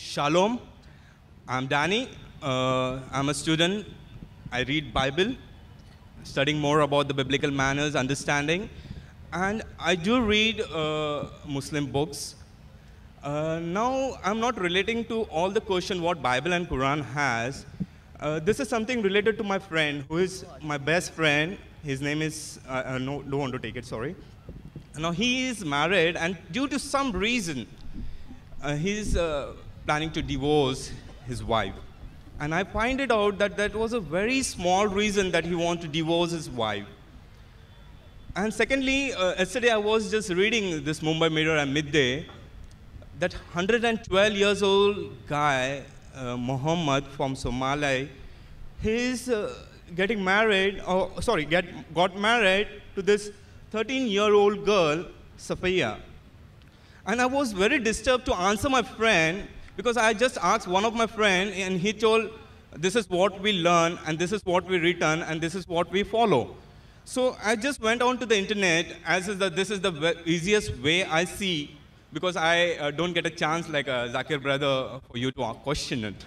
Shalom. I'm Danny. Uh, I'm a student. I read Bible, studying more about the biblical manners, understanding. And I do read uh, Muslim books. Uh, now, I'm not relating to all the question what Bible and Quran has. Uh, this is something related to my friend, who is my best friend. His name is, uh, uh, no, don't want to take it, sorry. Now, he is married, and due to some reason, his planning to divorce his wife. And I find it out that that was a very small reason that he wanted to divorce his wife. And secondly, uh, yesterday I was just reading this Mumbai Mirror at midday that 112 years old guy, uh, Muhammad from Somalia, he's uh, getting married, or sorry, get, got married to this 13 year old girl, Safiya. And I was very disturbed to answer my friend because I just asked one of my friends, and he told, this is what we learn, and this is what we return, and this is what we follow. So I just went on to the internet, as is this is the easiest way I see, because I uh, don't get a chance like a uh, Zakir brother for you to question it.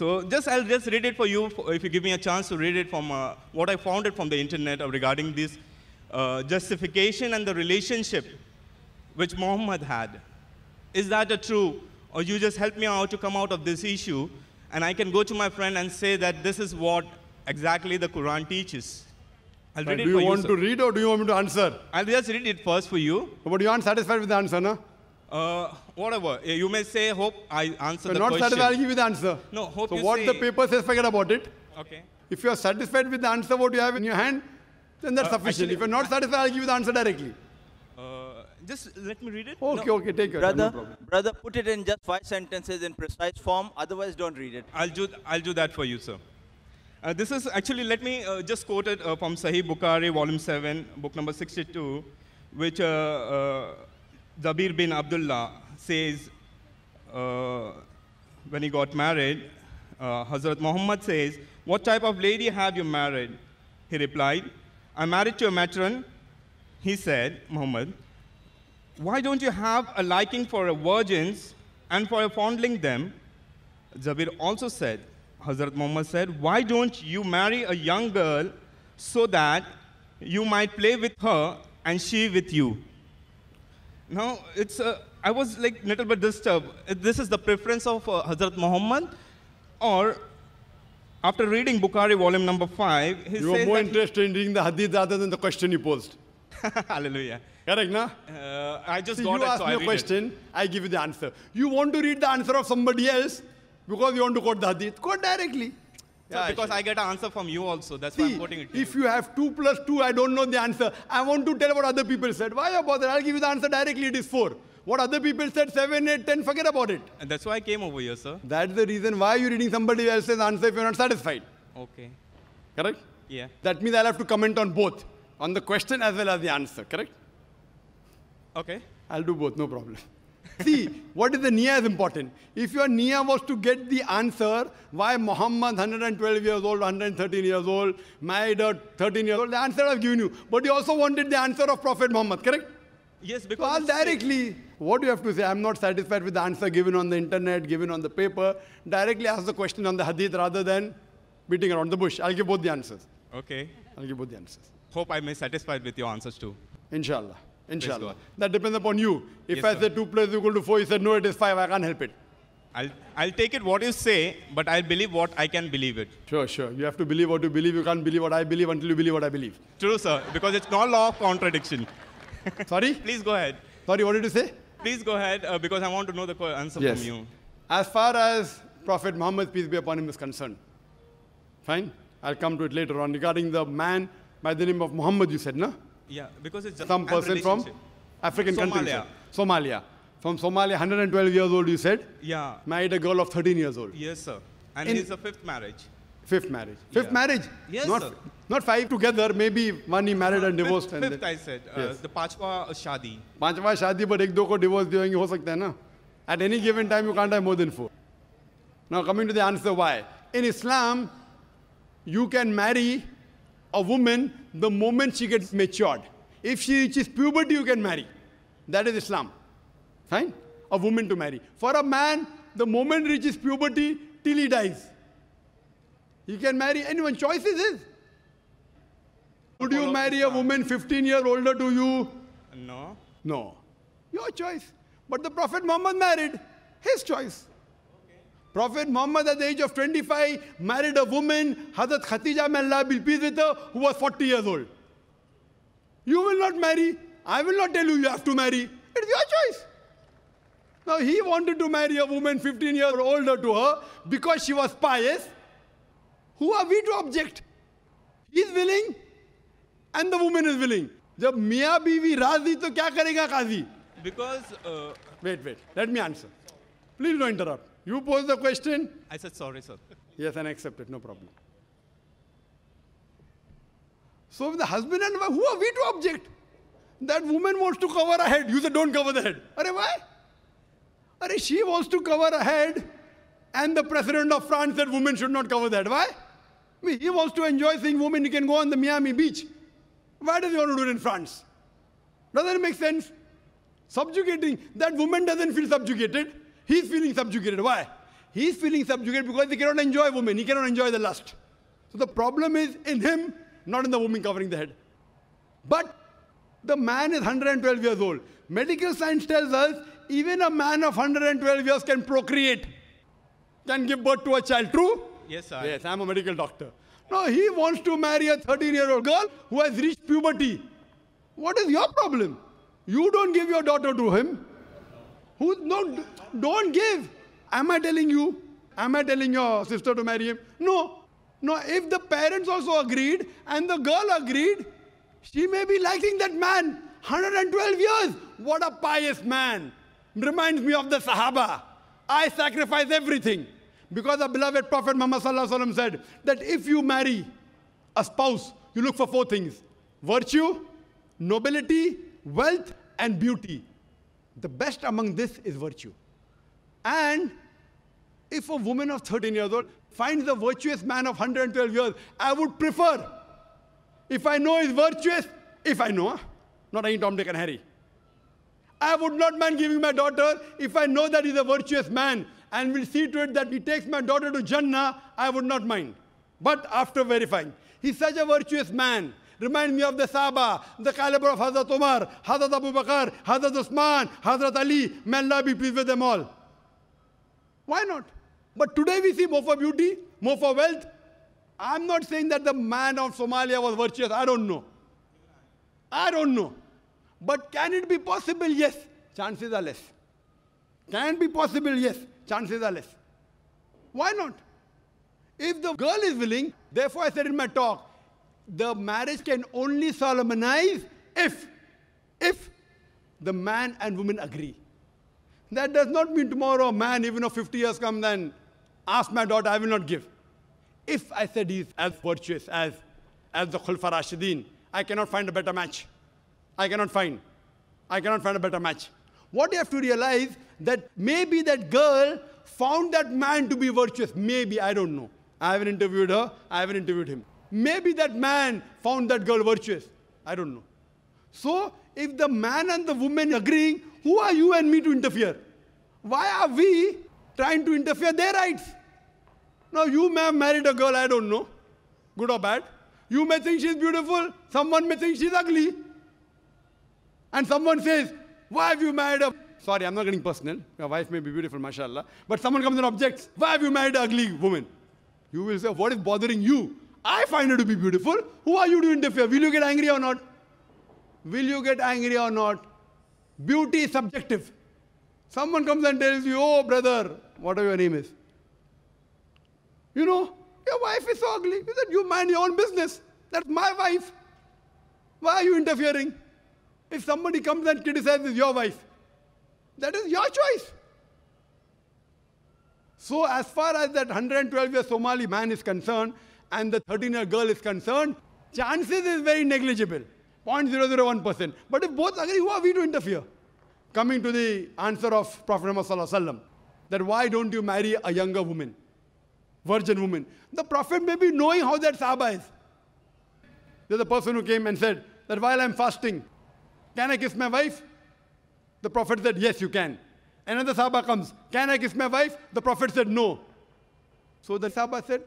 so just I'll just read it for you, if you give me a chance to read it from uh, what I found it from the internet uh, regarding this uh, justification and the relationship which Muhammad had. Is that a true or you just help me out to come out of this issue, and I can go to my friend and say that this is what exactly the Quran teaches. I'll read it do you, you want to read or do you want me to answer? I'll just read it first for you. But you aren't satisfied with the answer, no? Uh, whatever. Eh, you may say, hope I answer the not question. not satisfied, I'll give you the answer. No, hope so you what say... the paper says, forget about it. Okay. If you are satisfied with the answer what you have in your hand, then that's uh, sufficient. Actually, if you're not satisfied, I'll give you the answer directly just let me read it. Okay, no. okay, take it. Brother, no brother, put it in just five sentences in precise form. Otherwise, don't read it. I'll do, I'll do that for you, sir. Uh, this is actually, let me uh, just quote it uh, from Sahih Bukhari, volume 7, book number 62, which uh, Zabir uh, bin Abdullah says, uh, when he got married, uh, Hazrat Muhammad says, what type of lady have you married? He replied, I married to a matron. He said, Muhammad, why don't you have a liking for virgins and for fondling them? Jabir also said, Hazrat Muhammad said, Why don't you marry a young girl so that you might play with her and she with you? Now, it's a, uh, I was like little bit disturbed. This is the preference of uh, Hazrat Muhammad, or after reading Bukhari volume number 5, he You were more interested in reading the hadith rather than the question you posed. Hallelujah. Correct, na? Uh, I just See, got you it, ask so me I a question, it. I give you the answer. You want to read the answer of somebody else because you want to quote the hadith. Quote directly. So yeah, because I get an answer from you also. That's See, why I'm quoting it. if you. you have 2 plus 2, I don't know the answer. I want to tell what other people said. Why bother? I'll give you the answer directly. It is 4. What other people said, 7, eight, ten. forget about it. And that's why I came over here, sir. That's the reason why you're reading somebody else's answer if you're not satisfied. Okay. Correct? Yeah. That means I'll have to comment on both, on the question as well as the answer, correct? Okay. I'll do both, no problem. See, what is the niya is important. If your niya was to get the answer why Muhammad, 112 years old, 113 years old, married at 13 years old, the answer I've given you. But you also wanted the answer of Prophet Muhammad, correct? Yes, because. So directly, what do you have to say? I'm not satisfied with the answer given on the internet, given on the paper. Directly ask the question on the hadith rather than beating around the bush. I'll give both the answers. Okay. I'll give both the answers. Hope i may satisfied with your answers too. Inshallah. Inshallah. That depends upon you. If yes, I say 2 plus equal to 4, you said no, it is 5. I can't help it. I'll, I'll take it what you say, but I'll believe what I can believe it. Sure, sure. You have to believe what you believe. You can't believe what I believe until you believe what I believe. True, sir. Because it's not law of contradiction. Sorry? Please go ahead. Sorry, what did you say? Please go ahead, uh, because I want to know the answer yes. from you. As far as Prophet Muhammad, peace be upon him, is concerned, fine. I'll come to it later on. Regarding the man by the name of Muhammad, you said, no? Yeah, because it's just some person from African country. Somalia. From Somalia, 112 years old, you said? Yeah. Married a girl of 13 years old. Yes, sir. And In he's the fifth marriage. Fifth marriage. Fifth yeah. marriage? Yes, not, sir. Not five together, maybe one he married and divorced. Fifth, and fifth I said. Uh, yes. The panchwa uh, shadi. Panchwa shadi, but ek do ko divorce diyange ho sakta na. At any given time, you can't have more than four. Now coming to the answer why. In Islam, you can marry a woman the moment she gets matured. If she reaches puberty, you can marry. That is Islam. Fine? A woman to marry. For a man, the moment reaches puberty till he dies. He can marry anyone. Choice is his. Would you marry a woman 15 years older to you? No. No. Your choice. But the Prophet Muhammad married. His choice. Prophet Muhammad at the age of 25 married a woman, Hazrat Khatija, may Allah be pleased with her, who was 40 years old. You will not marry. I will not tell you you have to marry. It's your choice. Now he wanted to marry a woman 15 years older to her because she was pious. Who are we to object? He is willing and the woman is willing. जब मियाँ बीवी राजी तो क्या करेगा काजी wait, wait. Let me answer. Please don't interrupt. You pose the question. I said, sorry, sir. Yes, and I accepted, no problem. So the husband and wife, who are we to object? That woman wants to cover her head. You said, don't cover the head. Are why? Are she wants to cover her head, and the president of France said women should not cover that. Why? I mean, he wants to enjoy seeing women. He can go on the Miami beach. Why does he want to do it in France? Doesn't it make sense? Subjugating. That woman doesn't feel subjugated. He's feeling subjugated. Why? He's feeling subjugated because he cannot enjoy women. He cannot enjoy the lust. So the problem is in him, not in the woman covering the head. But the man is 112 years old. Medical science tells us even a man of 112 years can procreate, can give birth to a child. True? Yes, sir. Yes, I'm a medical doctor. No, he wants to marry a 13 year old girl who has reached puberty. What is your problem? You don't give your daughter to him. Who, no, don't give. Am I telling you? Am I telling your sister to marry him? No. No, if the parents also agreed and the girl agreed, she may be liking that man. 112 years. What a pious man. Reminds me of the Sahaba. I sacrifice everything. Because the beloved Prophet Muhammad said that if you marry a spouse, you look for four things virtue, nobility, wealth, and beauty. The best among this is virtue. And if a woman of 13 years old finds a virtuous man of 112 years, I would prefer. If I know he's virtuous, if I know, not any Tom, Dick, and Harry. I would not mind giving my daughter, if I know that he's a virtuous man and will see to it that he takes my daughter to Jannah, I would not mind. But after verifying, he's such a virtuous man. Remind me of the Saba, the caliber of Hazrat Omar, Hazrat Abu Bakr, Hazrat Usman, Hazrat Ali. May Allah be pleased with them all. Why not? But today we see more for beauty, more for wealth. I'm not saying that the man of Somalia was virtuous. I don't know. I don't know. But can it be possible? Yes. Chances are less. Can it be possible? Yes. Chances are less. Why not? If the girl is willing, therefore I said in my talk, the marriage can only solemnize if, if the man and woman agree. That does not mean tomorrow, a man, even if 50 years come, then ask my daughter, I will not give. If I said he's as virtuous as, as the Khulfa Rashidin, I cannot find a better match. I cannot find. I cannot find a better match. What you have to realize that maybe that girl found that man to be virtuous. Maybe, I don't know. I haven't interviewed her, I haven't interviewed him. Maybe that man found that girl virtuous. I don't know. So, if the man and the woman agreeing, who are you and me to interfere? Why are we trying to interfere their rights? Now, you may have married a girl, I don't know, good or bad. You may think she's beautiful, someone may think she's ugly. And someone says, Why have you married a sorry, I'm not getting personal. Your wife may be beautiful, mashallah. But someone comes and objects, Why have you married an ugly woman? You will say, What is bothering you? I find it to be beautiful. Who are you to interfere? Will you get angry or not? Will you get angry or not? Beauty is subjective. Someone comes and tells you, oh, brother, whatever your name is. You know, your wife is so ugly. You said, you mind your own business. That's my wife. Why are you interfering? If somebody comes and criticizes your wife, that is your choice. So, as far as that 112 year Somali man is concerned, and the 13-year girl is concerned, chances is very negligible, 0.001%. But if both agree, who are we to interfere? Coming to the answer of Prophet Muhammad that why don't you marry a younger woman, virgin woman? The Prophet may be knowing how that Sahaba is. There's a person who came and said that while I'm fasting, can I kiss my wife? The Prophet said, yes, you can. Another Sahaba comes, can I kiss my wife? The Prophet said, no. So the Sahaba said,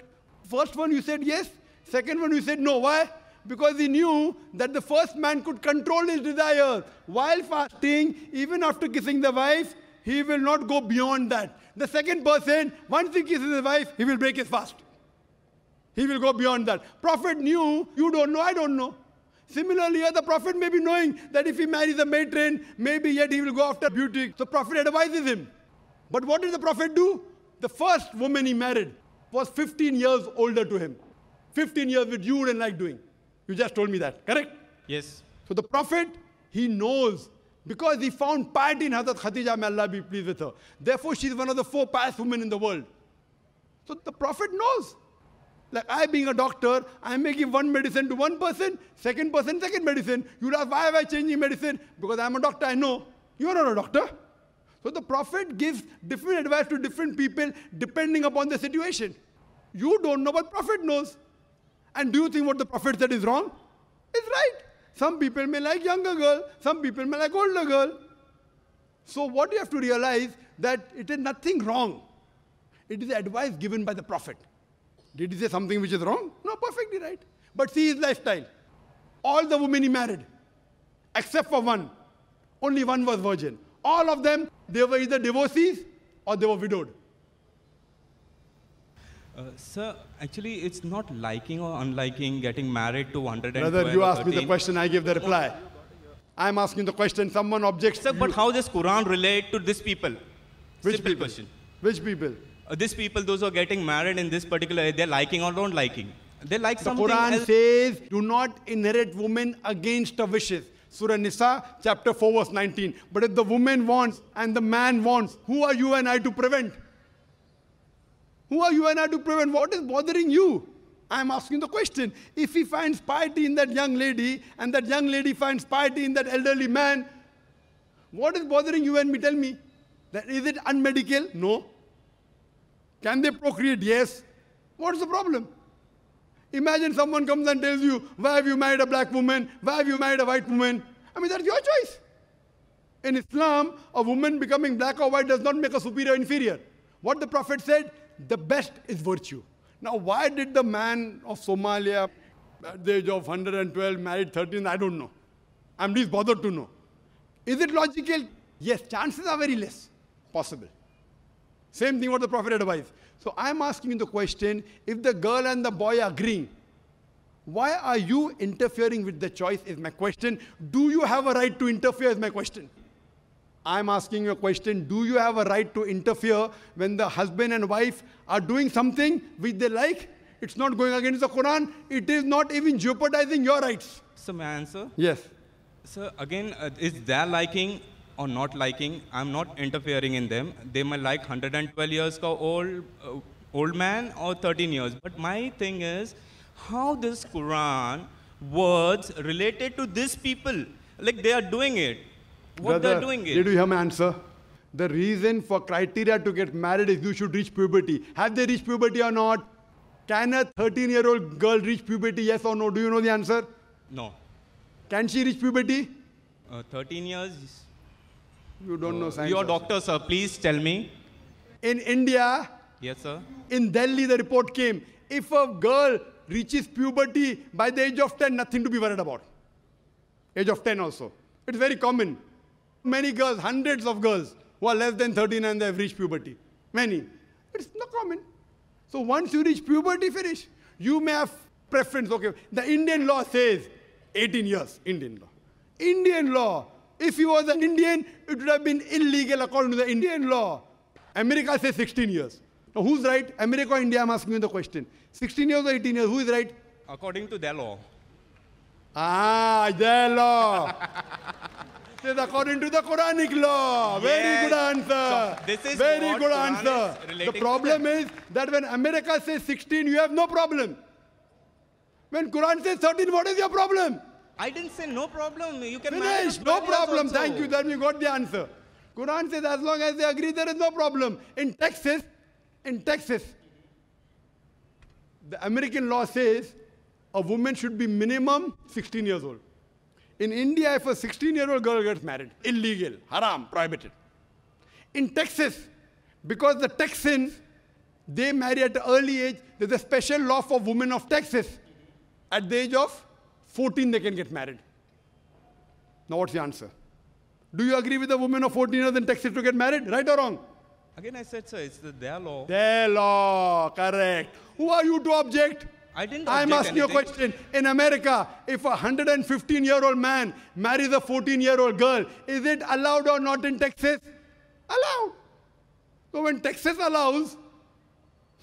First one you said yes, second one you said no. Why? Because he knew that the first man could control his desire. While fasting, even after kissing the wife, he will not go beyond that. The second person, once he kisses his wife, he will break his fast. He will go beyond that. Prophet knew, you don't know, I don't know. Similarly, the prophet may be knowing that if he marries a matron, maybe yet he will go after beauty. So prophet advises him. But what did the prophet do? The first woman he married, was 15 years older to him. 15 years which you wouldn't like doing. You just told me that, correct? Yes. So the Prophet, he knows because he found piety in Hazrat Khadija, may Allah be pleased with her. Therefore, she's one of the four pious women in the world. So the Prophet knows. Like I being a doctor, I may give one medicine to one person, second person, second medicine. You'd ask, why am I changing medicine? Because I'm a doctor, I know. You're not a doctor. So the prophet gives different advice to different people depending upon the situation. You don't know what prophet knows. And do you think what the prophet said is wrong? It's right. Some people may like younger girl, some people may like older girl. So what you have to realize that it is nothing wrong. It is advice given by the prophet. Did he say something which is wrong? No, perfectly right. But see his lifestyle. All the women he married, except for one. Only one was virgin. All of them, they were either divorcees or they were widowed. Uh, sir, actually, it's not liking or unliking getting married to 112. Brother, you asked me the question, I gave the reply. I'm asking the question, someone objects. Sir, but how does Quran relate to these people? Which Simple people? question. Which people? Uh, these people, those who are getting married in this particular, they're liking or don't liking. They like the something. The Quran else. says, do not inherit women against her wishes. Surah Nisa, chapter 4, verse 19. But if the woman wants and the man wants, who are you and I to prevent? Who are you and I to prevent? What is bothering you? I'm asking the question. If he finds piety in that young lady and that young lady finds piety in that elderly man, what is bothering you and me? Tell me. That, is it unmedical? No. Can they procreate? Yes. What's the problem? Imagine someone comes and tells you, why have you married a black woman? Why have you married a white woman? I mean, that's your choice. In Islam, a woman becoming black or white does not make her superior or inferior. What the Prophet said, the best is virtue. Now, why did the man of Somalia at the age of 112 married 13? I don't know. I'm least bothered to know. Is it logical? Yes, chances are very less possible. Same thing what the Prophet advised. So I'm asking you the question, if the girl and the boy agree, why are you interfering with the choice is my question. Do you have a right to interfere is my question. I'm asking you a question. Do you have a right to interfere when the husband and wife are doing something which they like? It's not going against the Quran. It is not even jeopardizing your rights. So, my answer? Yes. So, again, uh, is their liking or not liking, I'm not interfering in them. They might like 112 years old, uh, old man or 13 years. But my thing is, how this Quran words related to these people, like they are doing it. What they're doing it. Did you hear my answer? The reason for criteria to get married is you should reach puberty. Have they reached puberty or not? Can a 13-year-old girl reach puberty, yes or no? Do you know the answer? No. Can she reach puberty? Uh, 13 years you don't know science. Your doctor, sir, please tell me. In India, yes, sir. In Delhi, the report came. If a girl reaches puberty by the age of 10, nothing to be worried about. Age of 10 also. It's very common. Many girls, hundreds of girls, who are less than 13 and they have reached puberty. Many. It's not common. So once you reach puberty, finish. You may have preference. Okay. The Indian law says 18 years. Indian law. Indian law if he was an Indian, it would have been illegal according to the Indian law. America says 16 years. Now, who's right? America or India? I'm asking you the question. 16 years or 18 years? Who is right? According to their law. Ah, their law. says according to the Quranic law. Yes. Very good answer. So this is Very good Quran answer. The problem is that when America says 16, you have no problem. When Quran says 13, what is your problem? I didn't say no problem. You can Finish. No problem. Also. Thank you. Then you got the answer. Quran says as long as they agree, there is no problem. In Texas, in Texas, the American law says a woman should be minimum 16 years old. In India, if a 16-year-old girl gets married, illegal, haram, prohibited. In Texas, because the Texans, they marry at an early age, there's a special law for women of Texas at the age of 14, they can get married. Now, what's the answer? Do you agree with the woman of 14 years in Texas to get married? Right or wrong? Again, I said, sir, it's the, their law. Their law, correct. Who are you to object? I didn't I'm asking you a question. In America, if a 115 year old man marries a 14 year old girl, is it allowed or not in Texas? Allowed. So when Texas allows,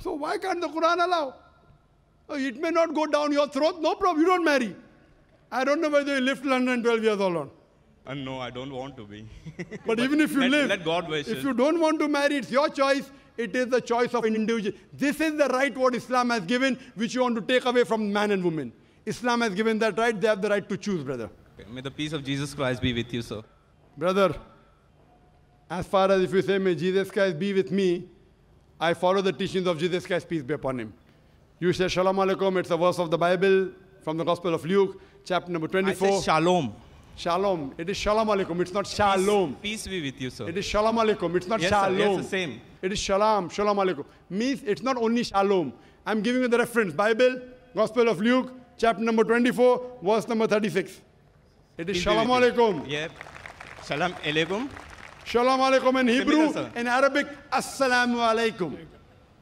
so why can't the Quran allow? It may not go down your throat, no problem, you don't marry. I don't know whether you left London twelve years alone. Uh, no, I don't want to be. but, but, even if you let, live, let God if you don't want to marry, it's your choice. It is the choice of an individual. This is the right what Islam has given, which you want to take away from man and woman. Islam has given that right. They have the right to choose, brother. May the peace of Jesus Christ be with you, sir. Brother, as far as if you say, may Jesus Christ be with me, I follow the teachings of Jesus Christ, peace be upon him. You say, Shalom Alaikum, it's a verse of the Bible from the Gospel of Luke chapter number 24. shalom. Shalom. It is shalom alaikum. It's not shalom. Peace, peace, be with you, sir. It is shalom alaikum. It's not yes, shalom. Sir, yes, the same. It is shalom. Shalom alaikum. Means it's not only shalom. I'm giving you the reference. Bible, Gospel of Luke, chapter number 24, verse number 36. It is peace shalom alaikum. Yep. Shalom alaikum. Shalom alaikum in Hebrew, Similar, in Arabic, assalamu alaikum.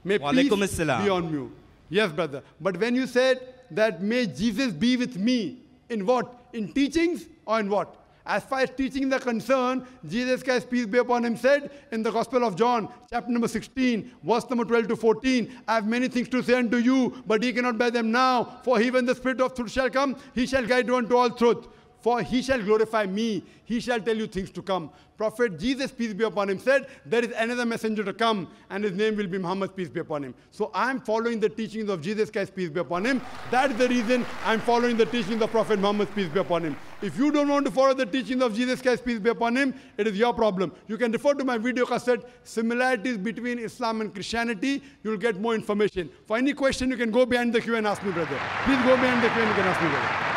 May peace be on you. Yes, brother. But when you said that may Jesus be with me, in what? In teachings or in what? As far as teaching the concern, Jesus Christ, peace be upon him, said in the Gospel of John, chapter number 16, verse number 12 to 14, I have many things to say unto you, but ye cannot bear them now, for he, when the Spirit of truth shall come, he shall guide you unto all truth for he shall glorify me. He shall tell you things to come. Prophet Jesus, peace be upon him, said, There is another messenger to come, and his name will be Muhammad, peace be upon him. So I'm following the teachings of Jesus Christ, peace be upon him. That is the reason I'm following the teachings of Prophet Muhammad, peace be upon him. If you don't want to follow the teachings of Jesus Christ, peace be upon him, it is your problem. You can refer to my video cassette, Similarities Between Islam and Christianity. You'll get more information. For any question, you can go behind the queue and ask me, brother. Please go behind the queue and you can ask me, brother.